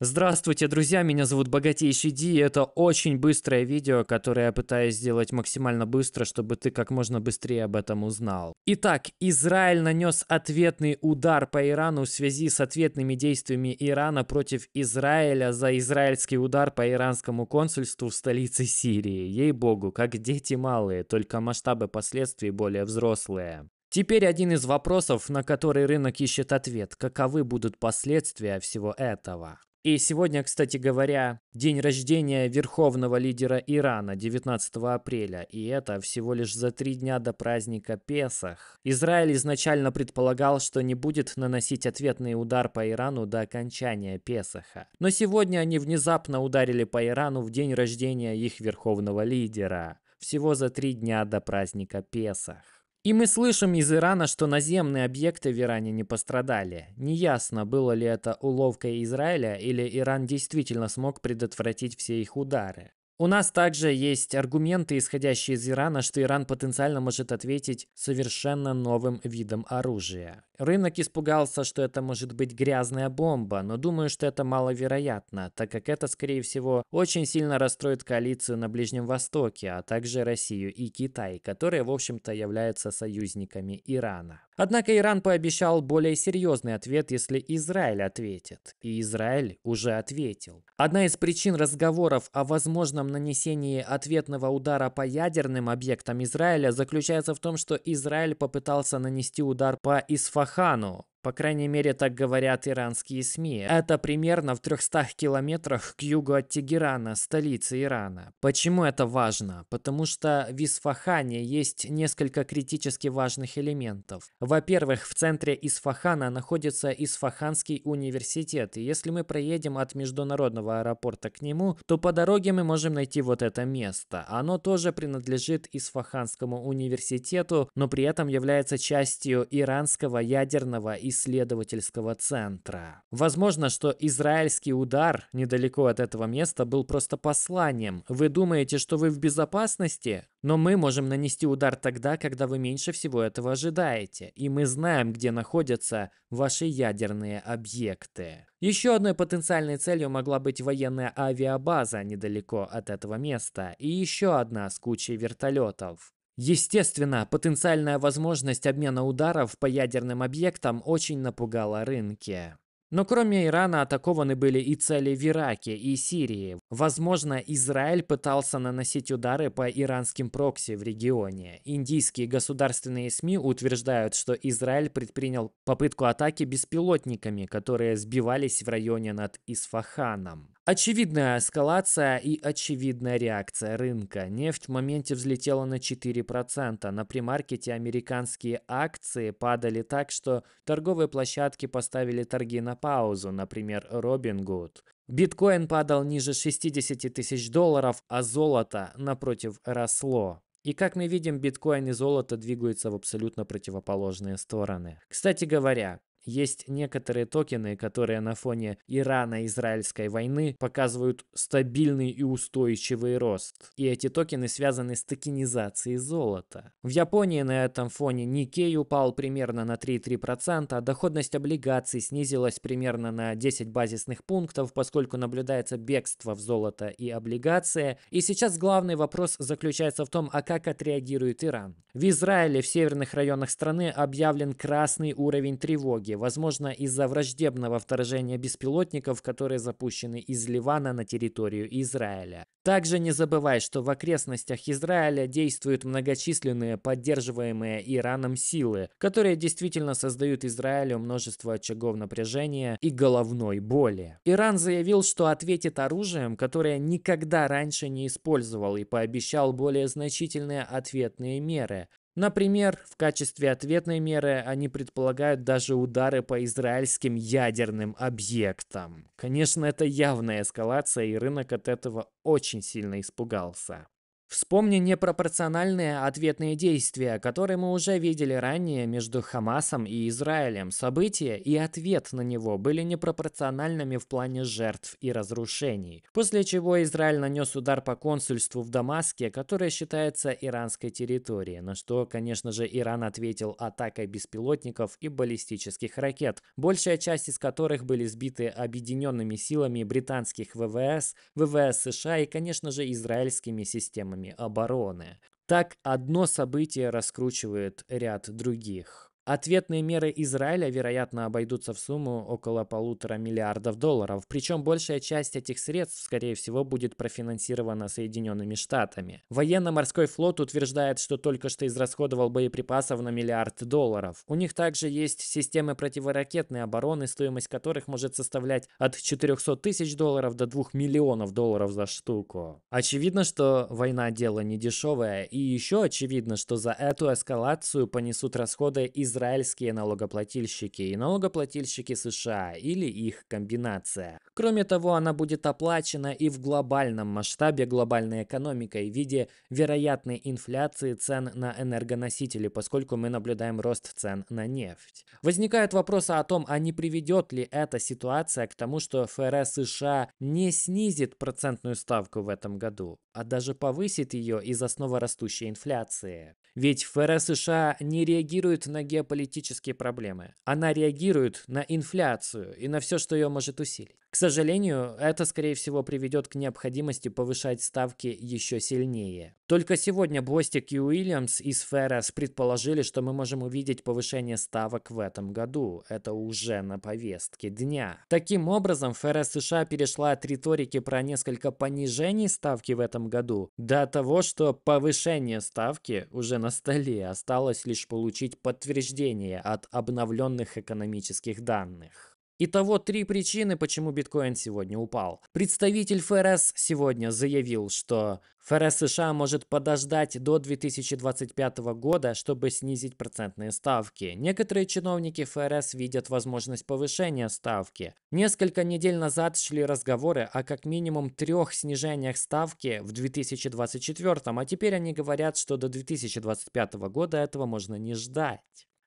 Здравствуйте, друзья, меня зовут Богатейший Ди, и это очень быстрое видео, которое я пытаюсь сделать максимально быстро, чтобы ты как можно быстрее об этом узнал. Итак, Израиль нанес ответный удар по Ирану в связи с ответными действиями Ирана против Израиля за израильский удар по иранскому консульству в столице Сирии. Ей-богу, как дети малые, только масштабы последствий более взрослые. Теперь один из вопросов, на который рынок ищет ответ. Каковы будут последствия всего этого? И сегодня, кстати говоря, день рождения верховного лидера Ирана 19 апреля, и это всего лишь за три дня до праздника Песах. Израиль изначально предполагал, что не будет наносить ответный удар по Ирану до окончания Песаха. Но сегодня они внезапно ударили по Ирану в день рождения их верховного лидера, всего за три дня до праздника Песах. И мы слышим из Ирана, что наземные объекты в Иране не пострадали. Неясно, было ли это уловкой Израиля или Иран действительно смог предотвратить все их удары. У нас также есть аргументы, исходящие из Ирана, что Иран потенциально может ответить совершенно новым видом оружия. Рынок испугался, что это может быть грязная бомба, но думаю, что это маловероятно, так как это, скорее всего, очень сильно расстроит коалицию на Ближнем Востоке, а также Россию и Китай, которые, в общем-то, являются союзниками Ирана. Однако Иран пообещал более серьезный ответ, если Израиль ответит. И Израиль уже ответил. Одна из причин разговоров о возможном нанесении ответного удара по ядерным объектам Израиля заключается в том, что Израиль попытался нанести удар по Исфахану хану. По крайней мере, так говорят иранские СМИ. Это примерно в 300 километрах к югу от Тегерана, столицы Ирана. Почему это важно? Потому что в Исфахане есть несколько критически важных элементов. Во-первых, в центре Исфахана находится Исфаханский университет. И если мы проедем от международного аэропорта к нему, то по дороге мы можем найти вот это место. Оно тоже принадлежит Исфаханскому университету, но при этом является частью иранского ядерного и исследовательского центра. Возможно, что израильский удар недалеко от этого места был просто посланием. Вы думаете, что вы в безопасности? Но мы можем нанести удар тогда, когда вы меньше всего этого ожидаете, и мы знаем, где находятся ваши ядерные объекты. Еще одной потенциальной целью могла быть военная авиабаза недалеко от этого места, и еще одна с кучей вертолетов. Естественно, потенциальная возможность обмена ударов по ядерным объектам очень напугала рынки. Но кроме Ирана атакованы были и цели в Ираке и Сирии. Возможно, Израиль пытался наносить удары по иранским прокси в регионе. Индийские государственные СМИ утверждают, что Израиль предпринял попытку атаки беспилотниками, которые сбивались в районе над Исфаханом. Очевидная эскалация и очевидная реакция рынка. Нефть в моменте взлетела на 4%. На примаркете американские акции падали так, что торговые площадки поставили торги на паузу, например, Robinhood. Биткоин падал ниже 60 тысяч долларов, а золото, напротив, росло. И как мы видим, биткоин и золото двигаются в абсолютно противоположные стороны. Кстати говоря, есть некоторые токены, которые на фоне ирано израильской войны показывают стабильный и устойчивый рост. И эти токены связаны с токенизацией золота. В Японии на этом фоне Никей упал примерно на 3,3%, а доходность облигаций снизилась примерно на 10 базисных пунктов, поскольку наблюдается бегство в золото и облигации. И сейчас главный вопрос заключается в том, а как отреагирует Иран. В Израиле в северных районах страны объявлен красный уровень тревоги возможно, из-за враждебного вторжения беспилотников, которые запущены из Ливана на территорию Израиля. Также не забывай, что в окрестностях Израиля действуют многочисленные поддерживаемые Ираном силы, которые действительно создают Израилю множество очагов напряжения и головной боли. Иран заявил, что ответит оружием, которое никогда раньше не использовал и пообещал более значительные ответные меры. Например, в качестве ответной меры они предполагают даже удары по израильским ядерным объектам. Конечно, это явная эскалация, и рынок от этого очень сильно испугался. Вспомни непропорциональные ответные действия, которые мы уже видели ранее между Хамасом и Израилем. События и ответ на него были непропорциональными в плане жертв и разрушений. После чего Израиль нанес удар по консульству в Дамаске, которое считается иранской территорией, на что, конечно же, Иран ответил атакой беспилотников и баллистических ракет, большая часть из которых были сбиты объединенными силами британских ВВС, ВВС США и, конечно же, израильскими системами системами обороны. Так одно событие раскручивает ряд других. Ответные меры Израиля, вероятно, обойдутся в сумму около полутора миллиардов долларов, причем большая часть этих средств, скорее всего, будет профинансирована Соединенными Штатами. Военно-морской флот утверждает, что только что израсходовал боеприпасов на миллиард долларов. У них также есть системы противоракетной обороны, стоимость которых может составлять от 400 тысяч долларов до 2 миллионов долларов за штуку. Очевидно, что война дело не дешевое, и еще очевидно, что за эту эскалацию понесут расходы из израильские налогоплательщики и налогоплательщики США или их комбинация. Кроме того, она будет оплачена и в глобальном масштабе глобальной экономикой в виде вероятной инфляции цен на энергоносители, поскольку мы наблюдаем рост цен на нефть. Возникает вопрос о том, а не приведет ли эта ситуация к тому, что ФРС США не снизит процентную ставку в этом году, а даже повысит ее из-за снова растущей инфляции. Ведь ФРС США не реагирует на геополитическую политические проблемы. Она реагирует на инфляцию и на все, что ее может усилить. К сожалению, это, скорее всего, приведет к необходимости повышать ставки еще сильнее. Только сегодня Блостик и Уильямс из ФРС предположили, что мы можем увидеть повышение ставок в этом году. Это уже на повестке дня. Таким образом, ФРС США перешла от риторики про несколько понижений ставки в этом году до того, что повышение ставки уже на столе. Осталось лишь получить подтверждение от обновленных экономических данных. Итого три причины, почему биткоин сегодня упал. Представитель ФРС сегодня заявил, что ФРС США может подождать до 2025 года, чтобы снизить процентные ставки. Некоторые чиновники ФРС видят возможность повышения ставки. Несколько недель назад шли разговоры о как минимум трех снижениях ставки в 2024, а теперь они говорят, что до 2025 года этого можно не ждать.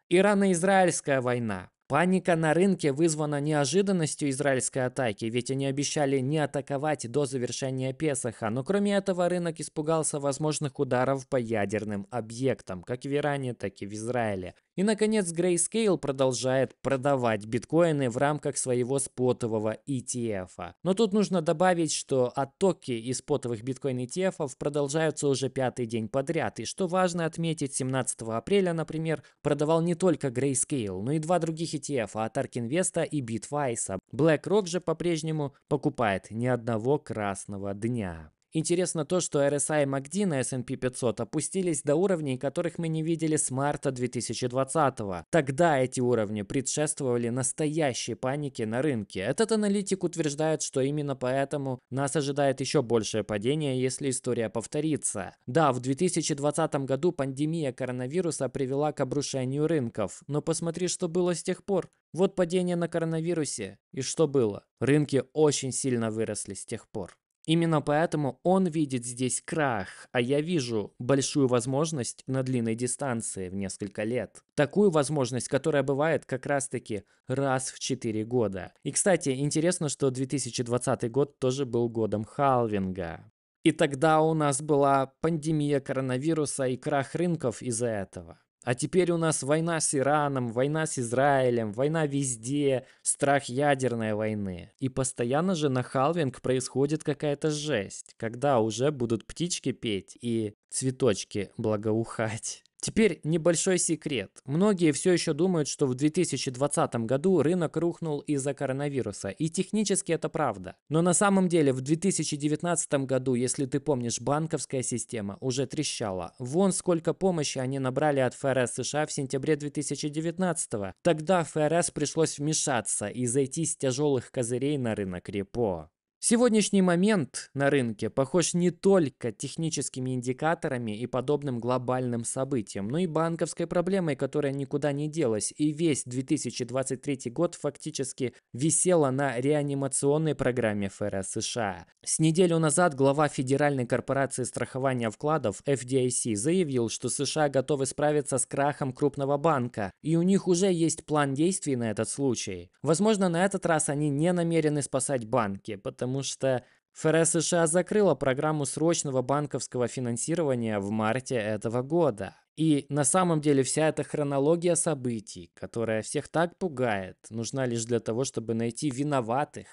Ирано-израильская война. Паника на рынке вызвана неожиданностью израильской атаки, ведь они обещали не атаковать до завершения Песаха, но кроме этого рынок испугался возможных ударов по ядерным объектам, как в Иране, так и в Израиле. И, наконец, Grayscale продолжает продавать биткоины в рамках своего спотового ETF. Но тут нужно добавить, что оттоки из спотовых биткоин ETF продолжаются уже пятый день подряд. И что важно отметить, 17 апреля, например, продавал не только Grayscale, но и два других ETF, от Ark Invest и Bitwise. BlackRock же по-прежнему покупает ни одного красного дня. Интересно то, что RSI и MACD на S&P 500 опустились до уровней, которых мы не видели с марта 2020 -го. Тогда эти уровни предшествовали настоящей панике на рынке. Этот аналитик утверждает, что именно поэтому нас ожидает еще большее падение, если история повторится. Да, в 2020 году пандемия коронавируса привела к обрушению рынков, но посмотри, что было с тех пор. Вот падение на коронавирусе. И что было? Рынки очень сильно выросли с тех пор. Именно поэтому он видит здесь крах, а я вижу большую возможность на длинной дистанции в несколько лет. Такую возможность, которая бывает как раз-таки раз в 4 года. И, кстати, интересно, что 2020 год тоже был годом халвинга. И тогда у нас была пандемия коронавируса и крах рынков из-за этого. А теперь у нас война с Ираном, война с Израилем, война везде, страх ядерной войны. И постоянно же на Халвинг происходит какая-то жесть, когда уже будут птички петь и цветочки благоухать. Теперь небольшой секрет. Многие все еще думают, что в 2020 году рынок рухнул из-за коронавируса, и технически это правда. Но на самом деле в 2019 году, если ты помнишь, банковская система уже трещала. Вон сколько помощи они набрали от ФРС США в сентябре 2019. Тогда ФРС пришлось вмешаться и зайти с тяжелых козырей на рынок репо. Сегодняшний момент на рынке похож не только техническими индикаторами и подобным глобальным событиям, но и банковской проблемой, которая никуда не делась, и весь 2023 год фактически висела на реанимационной программе ФРС США. С неделю назад глава Федеральной корпорации страхования вкладов FDIC заявил, что США готовы справиться с крахом крупного банка, и у них уже есть план действий на этот случай. Возможно, на этот раз они не намерены спасать банки, потому потому что ФРС США закрыла программу срочного банковского финансирования в марте этого года. И на самом деле вся эта хронология событий, которая всех так пугает, нужна лишь для того, чтобы найти виноватых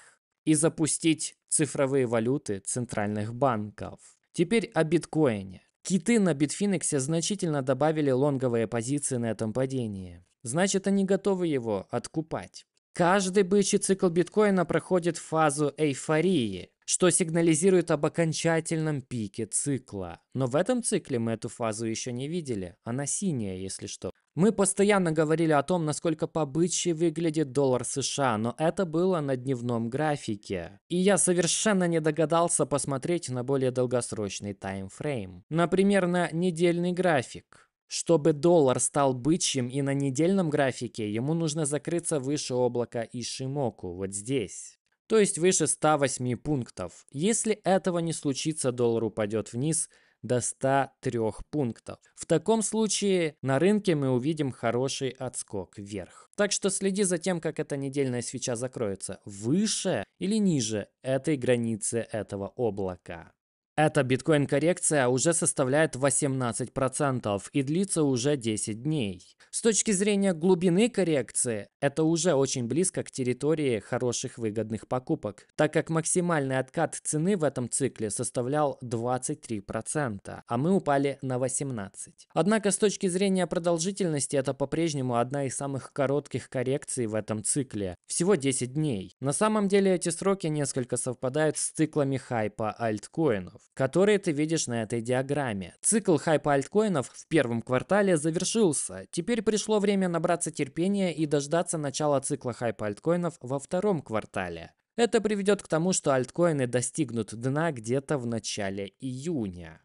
и запустить цифровые валюты центральных банков. Теперь о биткоине. Киты на Битфинексе значительно добавили лонговые позиции на этом падении. Значит, они готовы его откупать. Каждый бычий цикл биткоина проходит фазу эйфории, что сигнализирует об окончательном пике цикла. Но в этом цикле мы эту фазу еще не видели. Она синяя, если что. Мы постоянно говорили о том, насколько побычьи выглядит доллар США, но это было на дневном графике. И я совершенно не догадался посмотреть на более долгосрочный таймфрейм. Например, на недельный график. Чтобы доллар стал бычьим и на недельном графике, ему нужно закрыться выше облака Ишимоку, вот здесь. То есть выше 108 пунктов. Если этого не случится, доллар упадет вниз до 103 пунктов. В таком случае на рынке мы увидим хороший отскок вверх. Так что следи за тем, как эта недельная свеча закроется. Выше или ниже этой границы этого облака. Эта биткоин-коррекция уже составляет 18% и длится уже 10 дней. С точки зрения глубины коррекции, это уже очень близко к территории хороших выгодных покупок, так как максимальный откат цены в этом цикле составлял 23%, а мы упали на 18%. Однако с точки зрения продолжительности это по-прежнему одна из самых коротких коррекций в этом цикле, всего 10 дней. На самом деле эти сроки несколько совпадают с циклами хайпа альткоинов которые ты видишь на этой диаграмме. Цикл хайпа альткоинов в первом квартале завершился. Теперь пришло время набраться терпения и дождаться начала цикла хайпа альткоинов во втором квартале. Это приведет к тому, что альткоины достигнут дна где-то в начале июня.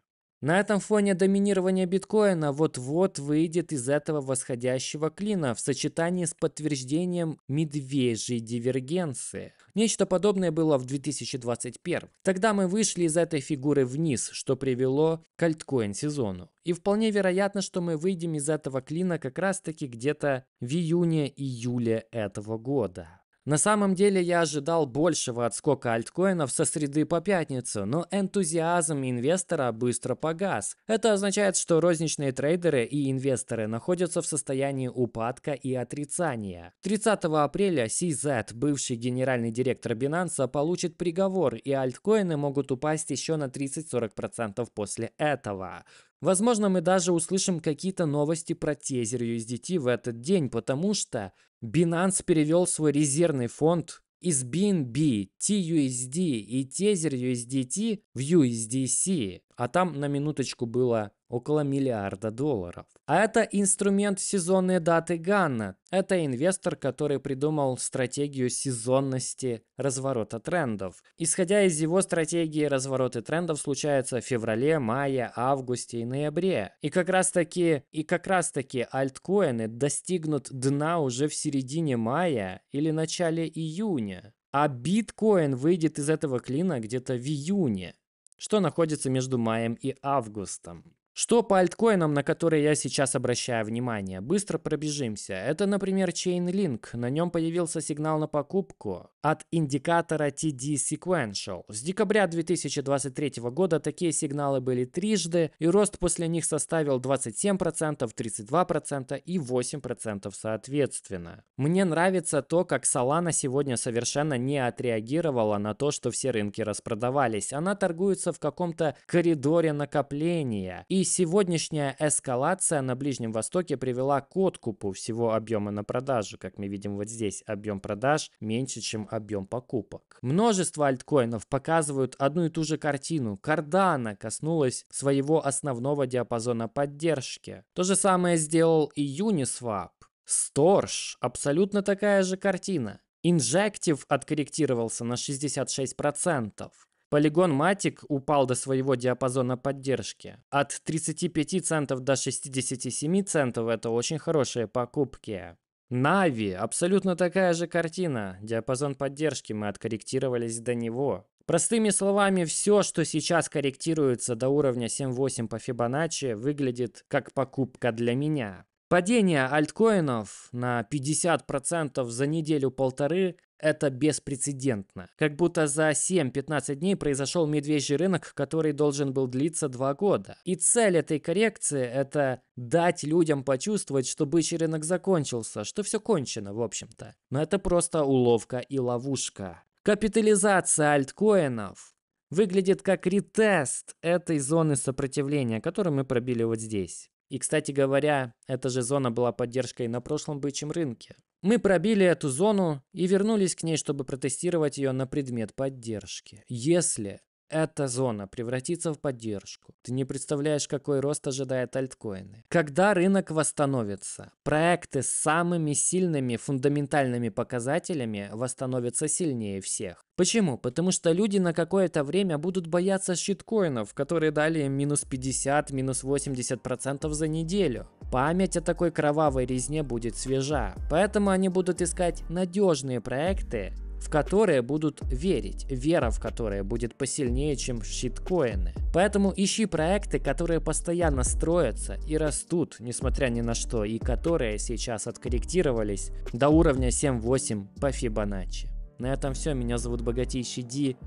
На этом фоне доминирование биткоина вот-вот выйдет из этого восходящего клина в сочетании с подтверждением медвежьей дивергенции. Нечто подобное было в 2021. Тогда мы вышли из этой фигуры вниз, что привело к альткоин сезону. И вполне вероятно, что мы выйдем из этого клина как раз таки где-то в июне-июле этого года. На самом деле я ожидал большего отскока альткоинов со среды по пятницу, но энтузиазм инвестора быстро погас. Это означает, что розничные трейдеры и инвесторы находятся в состоянии упадка и отрицания. 30 апреля CZ, бывший генеральный директор Binance, получит приговор, и альткоины могут упасть еще на 30-40% после этого. Возможно, мы даже услышим какие-то новости про тезер USDT в этот день, потому что Binance перевел свой резервный фонд из BNB, TUSD и тезер USDT в USDC, а там на минуточку было около миллиарда долларов. А это инструмент сезонной даты Ганна. Это инвестор, который придумал стратегию сезонности разворота трендов. Исходя из его стратегии, развороты трендов случаются в феврале, мае, августе и ноябре. И как раз таки, и как раз таки альткоины достигнут дна уже в середине мая или начале июня. А биткоин выйдет из этого клина где-то в июне что находится между маем и августом. Что по альткоинам, на которые я сейчас обращаю внимание? Быстро пробежимся. Это, например, Chainlink. На нем появился сигнал на покупку от индикатора TD Sequential. С декабря 2023 года такие сигналы были трижды, и рост после них составил 27%, 32% и 8% соответственно. Мне нравится то, как Solana сегодня совершенно не отреагировала на то, что все рынки распродавались. Она торгуется в каком-то коридоре накопления. И сегодняшняя эскалация на Ближнем Востоке привела к откупу всего объема на продажу. Как мы видим вот здесь, объем продаж меньше, чем объем покупок. Множество альткоинов показывают одну и ту же картину. Кардана коснулась своего основного диапазона поддержки. То же самое сделал и Uniswap. Сторж. Абсолютно такая же картина. Injective откорректировался на 66%. Полигон Matic упал до своего диапазона поддержки. От 35 центов до 67 центов – это очень хорошие покупки. Нави – абсолютно такая же картина. Диапазон поддержки мы откорректировались до него. Простыми словами, все, что сейчас корректируется до уровня 7.8 по Фибоначчи, выглядит как покупка для меня. Падение альткоинов на 50% за неделю-полторы это беспрецедентно. Как будто за 7-15 дней произошел медвежий рынок, который должен был длиться 2 года. И цель этой коррекции – это дать людям почувствовать, что бычий рынок закончился, что все кончено, в общем-то. Но это просто уловка и ловушка. Капитализация альткоинов выглядит как ретест этой зоны сопротивления, которую мы пробили вот здесь. И, кстати говоря, эта же зона была поддержкой на прошлом бычьем рынке. Мы пробили эту зону и вернулись к ней, чтобы протестировать ее на предмет поддержки. Если эта зона превратится в поддержку. Ты не представляешь, какой рост ожидает альткоины. Когда рынок восстановится, проекты с самыми сильными фундаментальными показателями восстановятся сильнее всех. Почему? Потому что люди на какое-то время будут бояться щиткоинов, которые дали им минус 50, минус 80% процентов за неделю. Память о такой кровавой резне будет свежа, поэтому они будут искать надежные проекты, в которые будут верить, вера в которые будет посильнее, чем щиткоины. Поэтому ищи проекты, которые постоянно строятся и растут, несмотря ни на что, и которые сейчас откорректировались до уровня 7-8 по Фибоначчи. На этом все, меня зовут Богатейший Ди.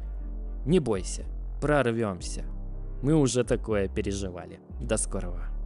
Не бойся, прорвемся. Мы уже такое переживали. До скорого.